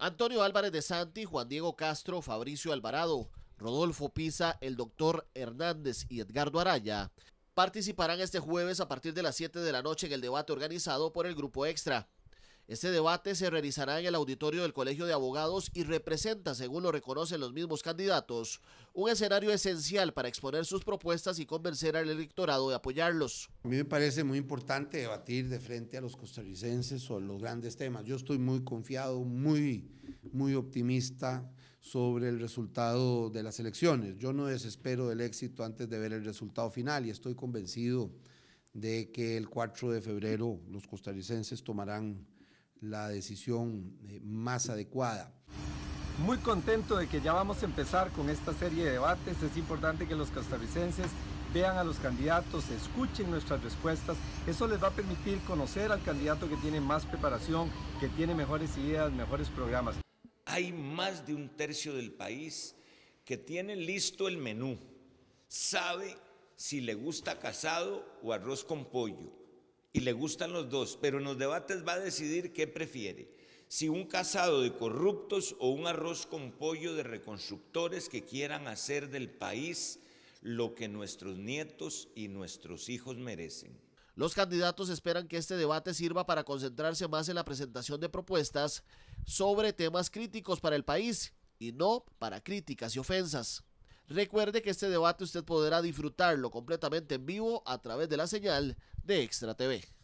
Antonio Álvarez de Santi, Juan Diego Castro, Fabricio Alvarado, Rodolfo Pisa, el doctor Hernández y Edgardo Araya participarán este jueves a partir de las 7 de la noche en el debate organizado por el Grupo Extra. Este debate se realizará en el auditorio del Colegio de Abogados y representa, según lo reconocen los mismos candidatos, un escenario esencial para exponer sus propuestas y convencer al electorado de apoyarlos. A mí me parece muy importante debatir de frente a los costarricenses sobre los grandes temas. Yo estoy muy confiado, muy, muy optimista sobre el resultado de las elecciones. Yo no desespero del éxito antes de ver el resultado final y estoy convencido de que el 4 de febrero los costarricenses tomarán la decisión eh, más adecuada. Muy contento de que ya vamos a empezar con esta serie de debates. Es importante que los costarricenses vean a los candidatos, escuchen nuestras respuestas. Eso les va a permitir conocer al candidato que tiene más preparación, que tiene mejores ideas, mejores programas. Hay más de un tercio del país que tiene listo el menú, sabe si le gusta casado o arroz con pollo y le gustan los dos, pero en los debates va a decidir qué prefiere, si un casado de corruptos o un arroz con pollo de reconstructores que quieran hacer del país lo que nuestros nietos y nuestros hijos merecen. Los candidatos esperan que este debate sirva para concentrarse más en la presentación de propuestas sobre temas críticos para el país y no para críticas y ofensas. Recuerde que este debate usted podrá disfrutarlo completamente en vivo a través de la señal de Extra TV.